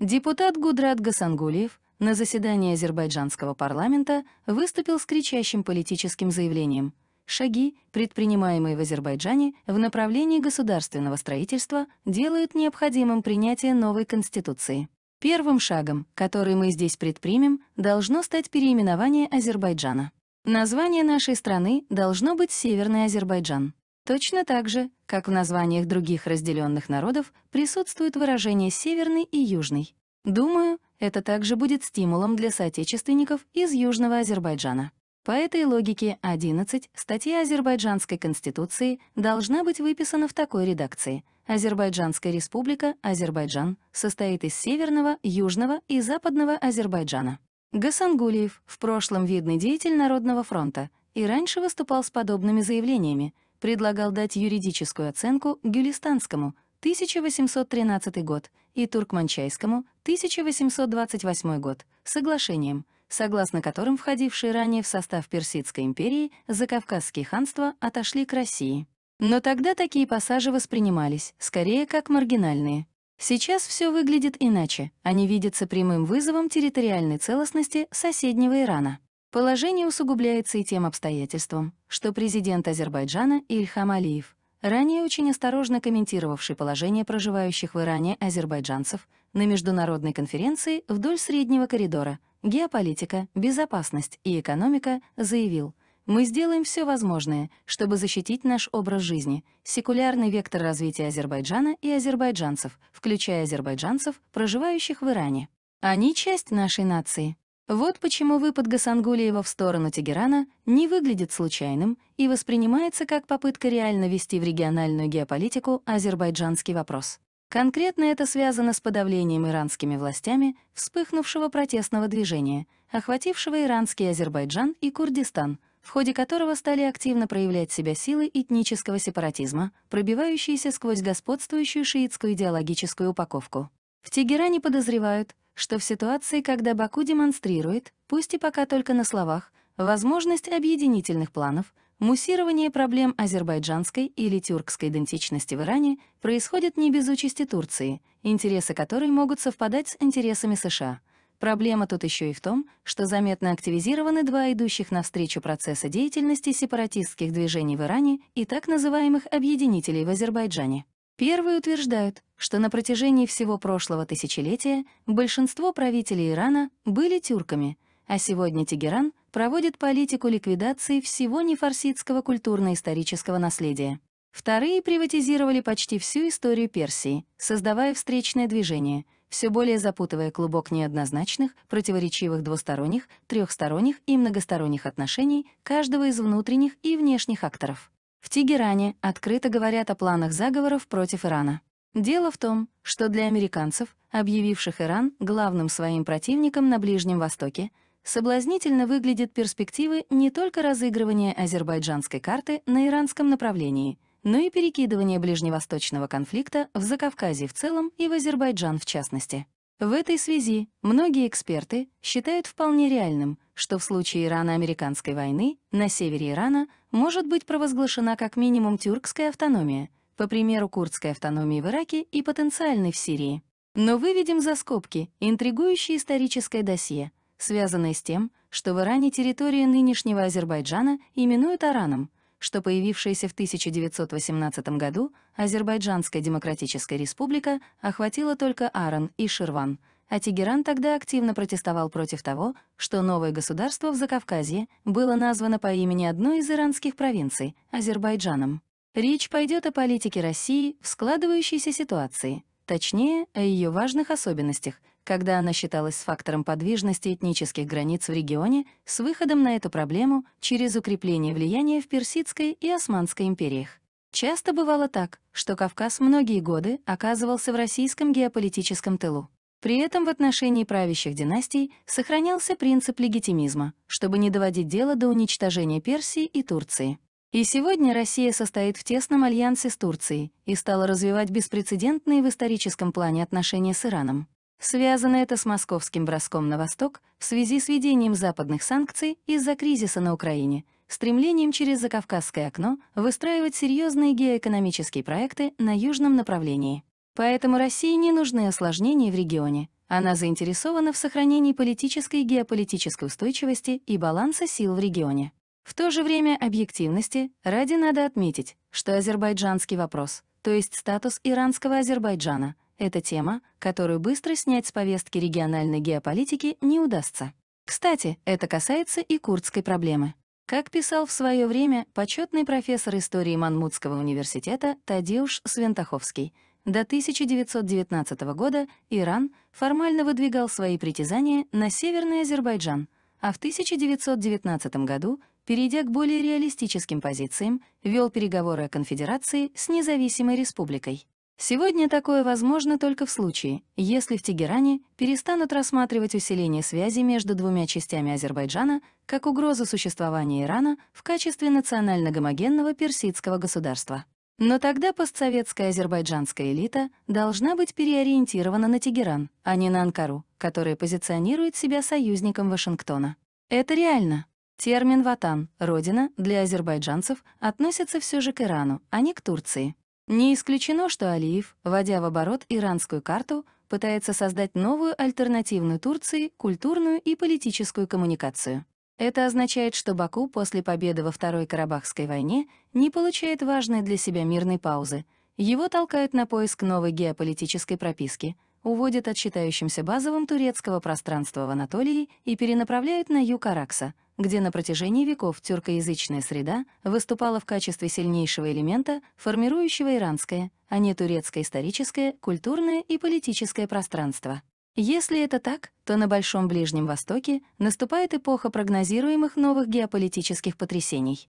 Депутат Гудрат Гасангулиев на заседании азербайджанского парламента выступил с кричащим политическим заявлением «Шаги, предпринимаемые в Азербайджане в направлении государственного строительства, делают необходимым принятие новой Конституции». Первым шагом, который мы здесь предпримем, должно стать переименование Азербайджана. Название нашей страны должно быть «Северный Азербайджан». Точно так же, как в названиях других разделенных народов, присутствует выражение «северный» и «южный». Думаю, это также будет стимулом для соотечественников из Южного Азербайджана. По этой логике 11 статья Азербайджанской Конституции должна быть выписана в такой редакции. Азербайджанская республика, Азербайджан, состоит из северного, южного и западного Азербайджана. Гасангулиев, в прошлом видный деятель Народного фронта, и раньше выступал с подобными заявлениями — предлагал дать юридическую оценку Гюлистанскому 1813 год и Туркманчайскому 1828 год соглашением, согласно которым входившие ранее в состав Персидской империи закавказские ханства отошли к России. Но тогда такие пассажи воспринимались скорее как маргинальные. Сейчас все выглядит иначе, они видятся прямым вызовом территориальной целостности соседнего Ирана. Положение усугубляется и тем обстоятельством, что президент Азербайджана Ильхам Алиев, ранее очень осторожно комментировавший положение проживающих в Иране азербайджанцев на международной конференции вдоль Среднего коридора «Геополитика, безопасность и экономика» заявил, «Мы сделаем все возможное, чтобы защитить наш образ жизни, секулярный вектор развития Азербайджана и азербайджанцев, включая азербайджанцев, проживающих в Иране. Они часть нашей нации». Вот почему выпад Гасангулиева в сторону Тегерана не выглядит случайным и воспринимается как попытка реально вести в региональную геополитику азербайджанский вопрос. Конкретно это связано с подавлением иранскими властями вспыхнувшего протестного движения, охватившего иранский Азербайджан и Курдистан, в ходе которого стали активно проявлять себя силы этнического сепаратизма, пробивающиеся сквозь господствующую шиитскую идеологическую упаковку. В Тегеране подозревают, что в ситуации, когда Баку демонстрирует, пусть и пока только на словах, возможность объединительных планов, муссирование проблем азербайджанской или тюркской идентичности в Иране происходит не без участи Турции, интересы которой могут совпадать с интересами США. Проблема тут еще и в том, что заметно активизированы два идущих навстречу процесса деятельности сепаратистских движений в Иране и так называемых объединителей в Азербайджане. Первые утверждают, что на протяжении всего прошлого тысячелетия большинство правителей Ирана были тюрками, а сегодня Тегеран проводит политику ликвидации всего нефарсидского культурно-исторического наследия. Вторые приватизировали почти всю историю Персии, создавая встречное движение, все более запутывая клубок неоднозначных, противоречивых двусторонних, трехсторонних и многосторонних отношений каждого из внутренних и внешних акторов. В Тегеране открыто говорят о планах заговоров против Ирана. Дело в том, что для американцев, объявивших Иран главным своим противником на Ближнем Востоке, соблазнительно выглядят перспективы не только разыгрывания азербайджанской карты на иранском направлении, но и перекидывания ближневосточного конфликта в Закавказье в целом и в Азербайджан в частности. В этой связи многие эксперты считают вполне реальным, что в случае Ирана американской войны на севере Ирана может быть провозглашена как минимум тюркская автономия, по примеру курдской автономии в Ираке и потенциальной в Сирии. Но выведем за скобки интригующее историческое досье, связанное с тем, что в Иране территорию нынешнего Азербайджана именуют Араном, что появившаяся в 1918 году Азербайджанская Демократическая Республика охватила только Аран и Ширван — а Тегеран тогда активно протестовал против того, что новое государство в Закавказье было названо по имени одной из иранских провинций — Азербайджаном. Речь пойдет о политике России в складывающейся ситуации, точнее, о ее важных особенностях, когда она считалась фактором подвижности этнических границ в регионе с выходом на эту проблему через укрепление влияния в Персидской и Османской империях. Часто бывало так, что Кавказ многие годы оказывался в российском геополитическом тылу. При этом в отношении правящих династий сохранялся принцип легитимизма, чтобы не доводить дело до уничтожения Персии и Турции. И сегодня Россия состоит в тесном альянсе с Турцией и стала развивать беспрецедентные в историческом плане отношения с Ираном. Связано это с московским броском на восток в связи с введением западных санкций из-за кризиса на Украине, стремлением через закавказское окно выстраивать серьезные геоэкономические проекты на южном направлении. Поэтому России не нужны осложнения в регионе. Она заинтересована в сохранении политической и геополитической устойчивости и баланса сил в регионе. В то же время объективности ради надо отметить, что азербайджанский вопрос, то есть статус иранского Азербайджана, это тема, которую быстро снять с повестки региональной геополитики не удастся. Кстати, это касается и курдской проблемы. Как писал в свое время почетный профессор истории Манмутского университета Тадеуш Свентаховский — до 1919 года Иран формально выдвигал свои притязания на Северный Азербайджан, а в 1919 году, перейдя к более реалистическим позициям, вел переговоры о конфедерации с независимой республикой. Сегодня такое возможно только в случае, если в Тегеране перестанут рассматривать усиление связи между двумя частями Азербайджана как угрозу существования Ирана в качестве национально-гомогенного персидского государства. Но тогда постсоветская азербайджанская элита должна быть переориентирована на Тегеран, а не на Анкару, которая позиционирует себя союзником Вашингтона. Это реально. Термин «ватан» — «родина» для азербайджанцев относится все же к Ирану, а не к Турции. Не исключено, что Алиев, вводя в оборот иранскую карту, пытается создать новую альтернативную Турции культурную и политическую коммуникацию. Это означает, что Баку после победы во Второй Карабахской войне не получает важной для себя мирной паузы. Его толкают на поиск новой геополитической прописки, уводят от считающимся базовым турецкого пространства в Анатолии и перенаправляют на юг Аракса, где на протяжении веков тюркоязычная среда выступала в качестве сильнейшего элемента, формирующего иранское, а не турецкое историческое, культурное и политическое пространство. Если это так, то на Большом Ближнем Востоке наступает эпоха прогнозируемых новых геополитических потрясений.